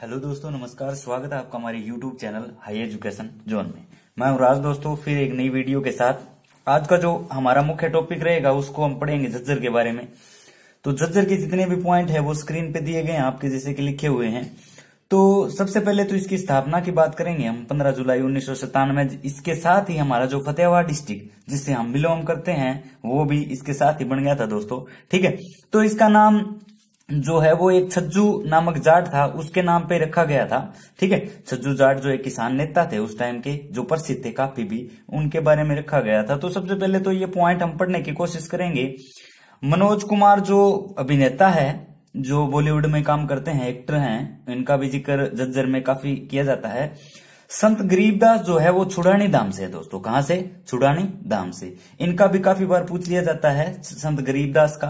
hello दोस्तों नमस्कार स्वागत है आपका हमारे YouTube channel high education zone में मैं राज दोस्तों फिर एक नई वीडियो के साथ आज का जो हमारा मुख्य टॉपिक रहेगा उसको हम पढ़ेंगे जज्जर के बारे में तो जज्जर के जितने भी पॉइंट है वो स्क्रीन पे दिए गए आपके जैसे कि लिखे हुए हैं तो सबसे पहले तो इसकी स्थापना की बात करेंगे हम 15 जुलाई उन्नीस इसके साथ ही हमारा जो फतेहाबाद डिस्ट्रिक्ट जिससे हम बिलोंग करते हैं वो भी इसके साथ ही बन गया था दोस्तों ठीक है तो इसका नाम जो है वो एक छज्जू नामक जाट था उसके नाम पे रखा गया था ठीक है छज्जू जाट जो एक किसान नेता थे उस टाइम के जो प्रसिद्ध थे काफी भी उनके बारे में रखा गया था तो सबसे पहले तो ये पॉइंट हम पढ़ने की कोशिश करेंगे मनोज कुमार जो अभिनेता है जो बॉलीवुड में काम करते हैं एक्टर हैं इनका भी जिक्र जज्जर में काफी किया जाता है संत गरीबदास जो है वो छुड़ानी धाम से है दोस्तों कहां से छुड़ानी धाम से इनका भी काफी बार पूछ लिया जाता है संत गरीबदास का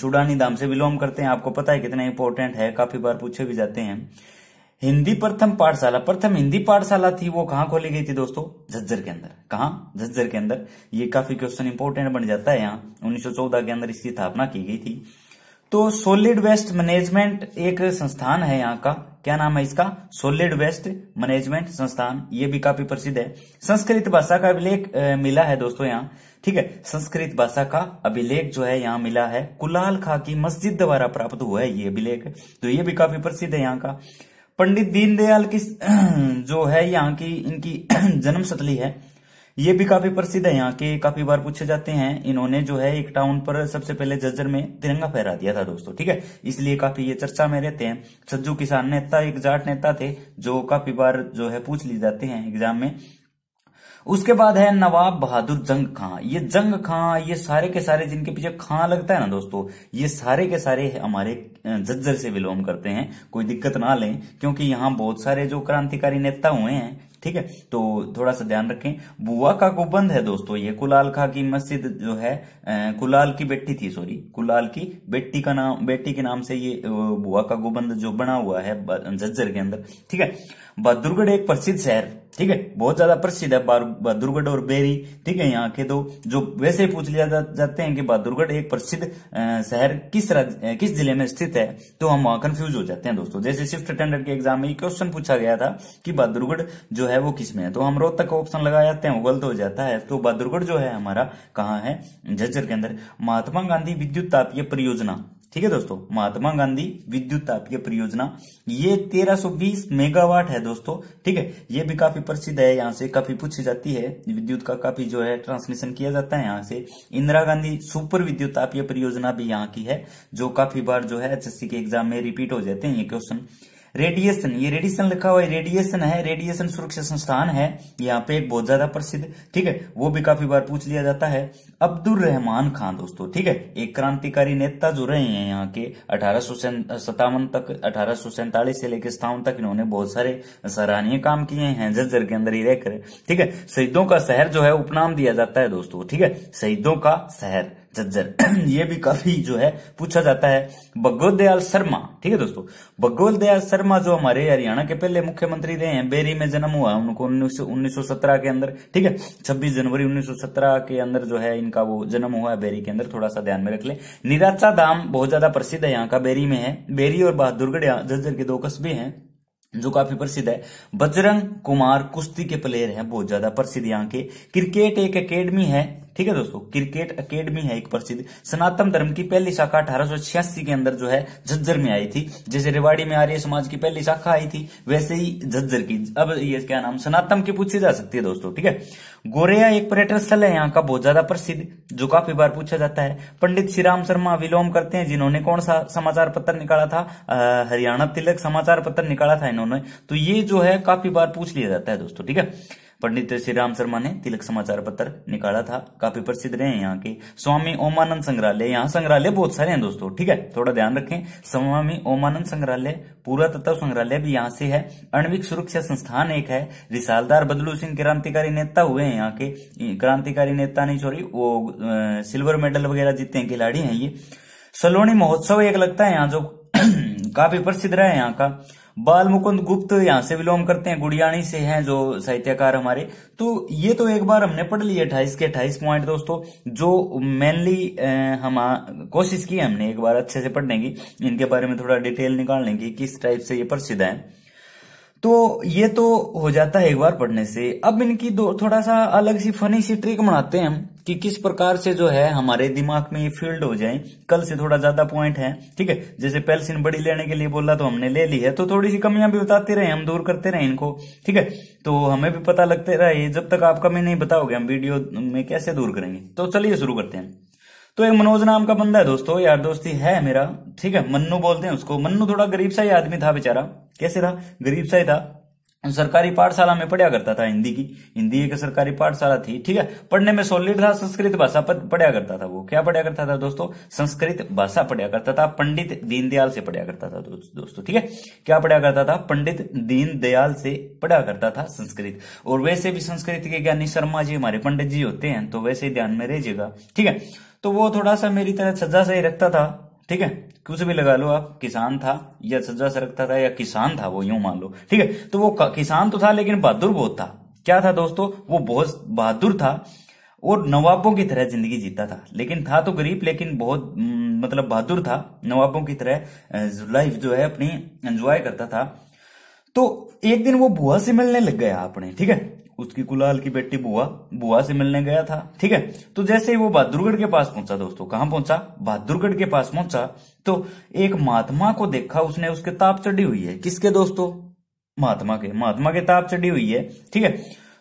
छुड़ानी धाम से बिलोंग करते हैं आपको पता है कितना इंपॉर्टेंट है काफी बार पूछे भी जाते हैं हिंदी प्रथम पाठशाला प्रथम हिंदी पाठशाला थी वो कहां खोली गई थी दोस्तों झज्जर के अंदर कहा झज्जर के अंदर ये काफी क्वेश्चन इंपॉर्टेंट बन जाता है यहाँ 1914 के अंदर इसकी स्थापना की गई थी तो सोलिड वेस्ट मैनेजमेंट एक संस्थान है यहाँ का क्या नाम है इसका सोलिड वेस्ट मैनेजमेंट संस्थान ये भी काफी प्रसिद्ध है संस्कृत भाषा का अभिलेख मिला है दोस्तों यहाँ ठीक है संस्कृत भाषा का अभिलेख जो है यहाँ मिला है कुलाल खा की मस्जिद द्वारा प्राप्त हुआ है ये अभिलेख तो ये भी काफी प्रसिद्ध है यहाँ का पंडित दीनदयाल की जो है यहाँ की इनकी जन्म है ये भी काफी प्रसिद्ध है यहाँ के काफी बार पूछे जाते हैं इन्होंने जो है एक टाउन पर सबसे पहले जज्जर में तिरंगा फहरा दिया था दोस्तों ठीक है इसलिए काफी ये चर्चा में रहते हैं सज्जू किसान नेता एक जाट नेता थे जो काफी बार जो है पूछ लिए जाते हैं एग्जाम में उसके बाद है नवाब बहादुर जंग खां ये जंग खां ये सारे के सारे जिनके पीछे खां लगता है ना दोस्तों ये सारे के सारे हमारे जज्जर से बिलोंग करते हैं कोई दिक्कत ना लें क्योंकि यहाँ बहुत सारे जो क्रांतिकारी नेता हुए हैं ठीक है तो थोड़ा सा ध्यान रखें बुआ का गोबंद है दोस्तों ये कुलाल खा की मस्जिद जो है कुलाल की बेटी थी सॉरी कुलाल की बेटी का नाम बेटी के नाम से ये बुआ का गोबंद जो बना हुआ है जज्जर के अंदर ठीक है बहादुरगढ़ एक प्रसिद्ध शहर ठीक है बहुत ज्यादा प्रसिद्ध है बहादुरगढ़ और बेरी ठीक है यहाँ के दो जो वैसे पूछ लिया जा, जाते हैं कि बहादुरगढ़ एक प्रसिद्ध शहर किस राज्य किस जिले में स्थित है तो हम वहां कंफ्यूज हो जाते हैं दोस्तों जैसे शिफ्ट अटेंडर के एग्जाम में क्वेश्चन पूछा गया था कि बहादुरगढ़ जो है वो किस में है तो हम रोहतक ऑप्शन लगा जाते हैं वो गलत हो जाता है तो बहादुरगढ़ जो है हमारा कहाँ है झज्जर के अंदर महात्मा गांधी विद्युत तापीय परियोजना ठीक है दोस्तों महात्मा गांधी विद्युत तापीय परियोजना ये 1320 मेगावाट है दोस्तों ठीक है ये भी काफी प्रसिद्ध है यहाँ से काफी पूछी जाती है विद्युत का काफी जो है ट्रांसमिशन किया जाता है यहाँ से इंदिरा गांधी सुपर विद्युत तापीय परियोजना भी यहाँ की है जो काफी बार जो है एचएससी के एग्जाम में रिपीट हो जाते हैं ये क्वेश्चन रेडिएशन ये रेडिएशन लिखा हुआ है रेडिएशन है रेडिएशन सुरक्षा संस्थान है यहाँ पे बहुत ज्यादा प्रसिद्ध ठीक है वो भी काफी बार पूछ लिया जाता है अब्दुल रहमान खान दोस्तों ठीक है एक क्रांतिकारी नेता जो रहे हैं यहाँ के अठारह तक अठारह से लेकर सत्तावन तक इन्होंने बहुत सारे सराहनीय काम किए हैं जर्जर के अंदर ही रहकर ठीक है शहीदों का शहर जो है उपनाम दिया जाता है दोस्तों ठीक है शहीदों का शहर झज्जर ये भी काफी जो है पूछा जाता है भगवत दयाल शर्मा ठीक है दोस्तों भगवत दयाल शर्मा जो हमारे हरियाणा के पहले मुख्यमंत्री रहे हैं बेरी में जन्म हुआ उनको उन्नीस सौ के अंदर ठीक है छब्बीस जनवरी 1917 के अंदर जो है इनका वो जन्म हुआ है बेरी के अंदर थोड़ा सा ध्यान में रख ले निराचा धाम बहुत ज्यादा प्रसिद्ध है यहाँ का बेरी में है बेरी और बहादुरगढ़ झज्जर के दो कस्बे हैं जो काफी प्रसिद्ध है बजरंग कुमार कुश्ती के प्लेयर हैं बहुत ज्यादा प्रसिद्ध यहाँ के क्रिकेट एक एकेडमी है ठीक है दोस्तों क्रिकेट अकेडमी है एक प्रसिद्ध सनातन धर्म की पहली शाखा अठारह के अंदर जो है झज्जर में आई थी जैसे रेवाड़ी में आर्य समाज की पहली शाखा आई थी वैसे ही झज्जर की अब ये क्या नाम सनातन की पूछी जा सकती है दोस्तों ठीक है गोरेया एक पर्यटन स्थल है यहाँ का बहुत ज्यादा प्रसिद्ध जो काफी बार पूछा जाता है पंडित श्री राम शर्मा विलोम करते हैं जिन्होंने कौन सा समाचार पत्र निकाला था हरियाणा तिलक समाचार पत्र निकाला था इन्होंने तो ये जो है काफी बार पूछ लिया जाता है दोस्तों ठीक है पंडित श्री राम शर्मा ने तिलक समाचार पत्र निकाला था काफी प्रसिद्ध रहे हैं यहाँ के स्वामी ओमानंद संग्रहालय यहाँ संग्रहालय बहुत सारे हैं दोस्तों ठीक है थोड़ा ध्यान रखें स्वामी ओमानंद संग्रहालय पुरातत्व संग्रहालय भी यहाँ से है अणविक सुरक्षा संस्थान एक है रिसालदार बदलू सिंह क्रांतिकारी नेता हुए हैं यहाँ के क्रांतिकारी नेता नहीं सॉरी वो सिल्वर मेडल वगैरह जीतते हैं खिलाड़ी हैं ये सलोनी महोत्सव एक लगता है यहाँ जो काफी प्रसिद्ध रहे यहाँ का बाल मुकुंद गुप्त यहाँ से बिलोंग करते हैं गुड़ियाणी से हैं जो साहित्यकार हमारे तो ये तो एक बार हमने पढ़ लिया अट्ठाईस के अट्ठाईस पॉइंट दोस्तों जो मेनली हम कोशिश की हमने एक बार अच्छे से पढ़ने की इनके बारे में थोड़ा डिटेल निकालने की किस टाइप से ये प्रसिद्ध है तो ये तो हो जाता है एक बार पढ़ने से अब इनकी दो थोड़ा सा अलग सी फनी सी ट्रिक बनाते हैं हम कि किस प्रकार से जो है हमारे दिमाग में ये फील्ड हो जाए कल से थोड़ा ज्यादा पॉइंट है ठीक है जैसे पेल्सिन बड़ी लेने के लिए बोला तो हमने ले ली है तो थोड़ी सी कमियां भी बताते रहे हम दूर करते रहे इनको ठीक है तो हमें भी पता लगते रहे जब तक आप कमी नहीं बताओगे हम वीडियो में कैसे दूर करेंगे तो चलिए शुरू करते हैं तो एक मनोज नाम का बंदा है दोस्तों यार दोस्ती है मेरा ठीक है मन्नू बोलते हैं उसको मन्नू थोड़ा गरीब सा ही आदमी था बेचारा कैसे था गरीब सा ही था सरकारी पाठशाला में पढ़ा करता था हिंदी की हिंदी एक सरकारी पाठशाला थी ठीक है पढ़ने में सॉलिड था संस्कृत भाषा पढ़ा करता था वो क्या पढ़ा करता था दोस्तों संस्कृत भाषा पढ़ा करता था पंडित दीनदयाल से पढ़ा करता था दोस्तों ठीक है क्या पढ़ा करता था पंडित दीनदयाल से पढ़ा करता था संस्कृत और वैसे भी संस्कृत के ज्ञानी शर्मा जी हमारे पंडित जी होते हैं तो वैसे ध्यान में रहिएगा ठीक है तो वो थोड़ा सा मेरी तरह सज्जा सही रखता था ठीक है कुछ भी लगा लो आप किसान था या सज्जा सरकता था या किसान था वो यूं मान लो ठीक है तो वो किसान तो था लेकिन बहादुर बहुत था क्या था दोस्तों वो बहुत बहादुर था और नवाबों की तरह जिंदगी जीता था लेकिन था तो गरीब लेकिन बहुत मतलब बहादुर था नवाबों की तरह लाइफ जो है अपनी एंजॉय करता था तो एक दिन वो बुआ से मिलने लग गया अपने ठीक है उसकी कुलाल की बेटी बुआ बुआ से मिलने गया था ठीक है तो जैसे ही वो बहादुरगढ़ के पास पहुंचा दोस्तों कहां पहुंचा बहादुरगढ़ के पास पहुंचा तो एक महात्मा को देखा उसने उसके ताप चढ़ी हुई है किसके दोस्तों महात्मा के महात्मा के ताप चढ़ी हुई है ठीक है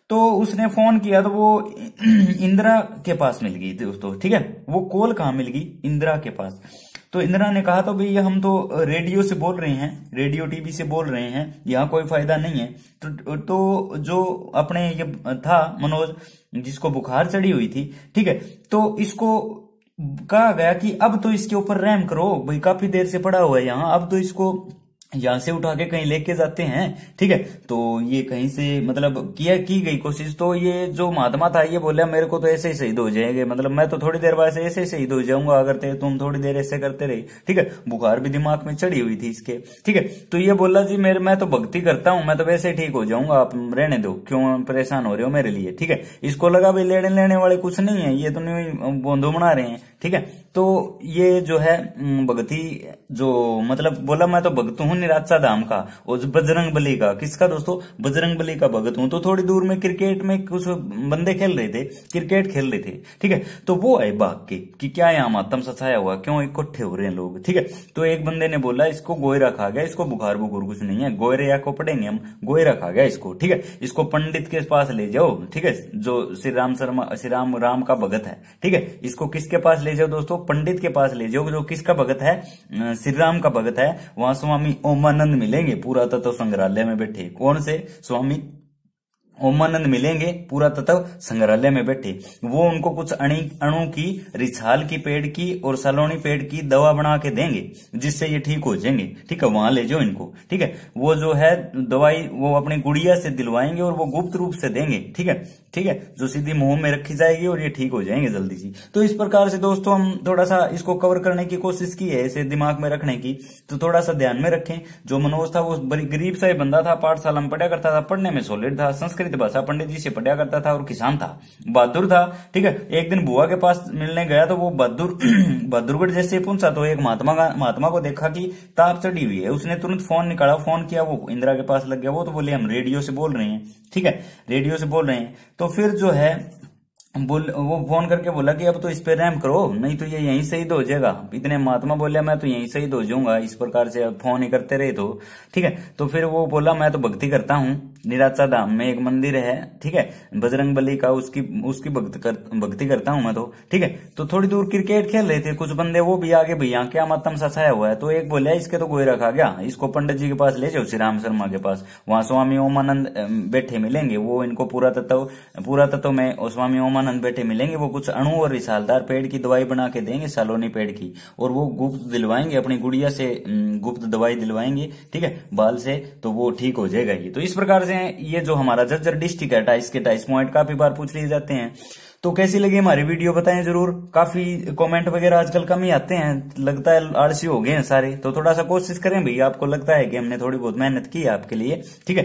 तो उसने फोन किया तो वो इंदिरा के पास मिल गई दोस्तों ठीक है वो कॉल कहा मिल गई इंदिरा के पास तो इंदिरा ने कहा तो भैया हम तो रेडियो से बोल रहे हैं रेडियो टीवी से बोल रहे हैं यहाँ कोई फायदा नहीं है तो तो जो अपने ये था मनोज जिसको बुखार चढ़ी हुई थी ठीक है तो इसको कहा गया कि अब तो इसके ऊपर रैम करो भाई काफी देर से पड़ा हुआ है यहाँ अब तो इसको यहां से उठा के कहीं लेके जाते हैं ठीक है तो ये कहीं से मतलब किया की गई कोशिश तो ये जो महात्मा था ये बोला मेरे को तो ऐसे ही शहीद हो जाएंगे मतलब मैं तो थोड़ी देर बाद ऐसे ही शहीद हो जाऊंगा अगर ते, तुम थोड़ी देर ऐसे करते रहे ठीक है बुखार भी दिमाग में चढ़ी हुई थी इसके ठीक है तो ये बोला जी मेरे मैं तो भक्ति करता हूं मैं तो वैसे ठीक हो जाऊंगा आप रहने दो क्यों परेशान हो रहे हो मेरे लिए ठीक है इसको लगा भाई लेने लेने वाले कुछ नहीं है ये तो नहीं बोंदो बना रहे हैं ठीक है तो ये जो है भगती जो मतलब बोला मैं तो भगत हूँ निराशा धाम का और बजरंग बली का किसका दोस्तों बजरंग बली का भगत हूं तो थोड़ी दूर में क्रिकेट में कुछ बंदे खेल रहे थे क्रिकेट खेल रहे थे ठीक है तो वो है बाग के कि क्या यहां मातम सचाया हुआ क्यों इकट्ठे हो रहे हैं लोग ठीक है तो एक बंदे ने बोला इसको गोयरा खा गया इसको बुखार बुखुर कुछ नहीं है या को पढ़ेंगे हम गोयरा खा गया इसको ठीक है इसको पंडित के पास ले जाओ ठीक है जो श्री राम शर्मा श्री राम राम का भगत है ठीक है इसको किसके पास ले जाओ दोस्तों पंडित के पास ले जाओ जो किसका भगत है श्री राम का भगत है वहां स्वामी ओमानंद मिलेंगे पूरा तत्व संग्रहालय में बैठे कौन से स्वामी ओमानंद मिलेंगे पूरा तत्व संग्रहालय में बैठे वो उनको कुछ अणु की रिछाल की पेड़ की और सलोनी पेड़ की दवा बना के देंगे जिससे ये ठीक हो जाएंगे ठीक है वहां ले जाओ इनको ठीक है वो जो है दवाई वो अपनी गुड़िया से दिलवाएंगे और वो गुप्त रूप से देंगे ठीक है ठीक है जो सीधी मुंह में रखी जाएगी और ये ठीक हो जाएंगे जल्दी सी तो इस प्रकार से दोस्तों हम थोड़ा सा इसको कवर करने की कोशिश की है इसे दिमाग में रखने की तो थोड़ा सा ध्यान में रखें जो मनोज था वो बड़ी गरीब सा ही बंदा था पाठशाला में पढ़ा करता था पढ़ने में सोलिड था संस्कृत भाषा पंडित जी से पढ़ा करता था और किसान था बहादुर था ठीक है एक दिन बुआ के पास मिलने गया तो वो बहादुर बहादुरगढ़ जैसे पूछा तो एक महात्मा महात्मा को देखा कि ताप चढ़ी हुई है उसने तुरंत फोन निकाला फोन किया वो इंदिरा के पास लग गया वो तो बोले हम रेडियो से बोल रहे हैं ठीक है रेडियो से बोल रहे हैं तो तो फिर जो है बोल वो फोन करके बोला कि अब तो इस पे रैम करो नहीं तो ये यहीं शहीद ही दो जाएगा इतने महात्मा बोले मैं तो यहीं शहीद हो दो जाऊंगा इस प्रकार से फोन ही करते रहे तो ठीक है तो फिर वो बोला मैं तो भक्ति करता हूँ निराचा धाम में एक मंदिर है ठीक है बजरंग बली का उसकी उसकी भक्ति कर, करता हूँ मैं तो ठीक है तो थोड़ी दूर क्रिकेट खेल रहे थे कुछ बंदे वो भी आगे भैया क्या मातम सा छाया हुआ है तो एक बोले इसके तो गोई रखा गया इसको पंडित जी के पास ले जाओ श्री राम शर्मा के पास वहां स्वामी ओमानंद बैठे मिलेंगे वो इनको पूरा तत्व पूरा तत्व में स्वामी ओमानंद आनंद बेटे मिलेंगे वो कुछ अणु और रिसालदार पेड़ की दवाई बना के देंगे सालोनी पेड़ की और वो गुप्त दिलवाएंगे अपनी गुड़िया से गुप्त दवाई दिलवाएंगे ठीक है बाल से तो वो ठीक हो जाएगा ये तो इस प्रकार से ये जो हमारा जज्जर डिस्ट्रिक्ट है टाइस के टाइस पॉइंट काफी बार पूछ लिए जाते हैं तो कैसी लगी हमारी वीडियो बताएं जरूर काफी कमेंट वगैरह आजकल कम ही आते हैं लगता है आलसी हो गए हैं सारे तो थोड़ा सा कोशिश करें भैया आपको लगता है कि हमने थोड़ी बहुत मेहनत की है आपके लिए ठीक है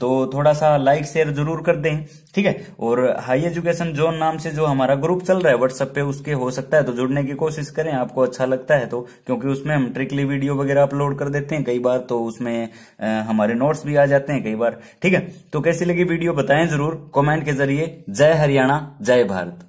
तो थोड़ा सा लाइक शेयर जरूर कर दें ठीक है और हाई एजुकेशन जोन नाम से जो हमारा ग्रुप चल रहा है व्हाट्सएप पे उसके हो सकता है तो जुड़ने की कोशिश करें आपको अच्छा लगता है तो क्योंकि उसमें हम ट्रिकली वीडियो वगैरह अपलोड कर देते हैं कई बार तो उसमें हमारे नोट्स भी आ जाते हैं कई बार ठीक है तो कैसी लगी वीडियो बताएं जरूर कॉमेंट के जरिए जय हरियाणा जय el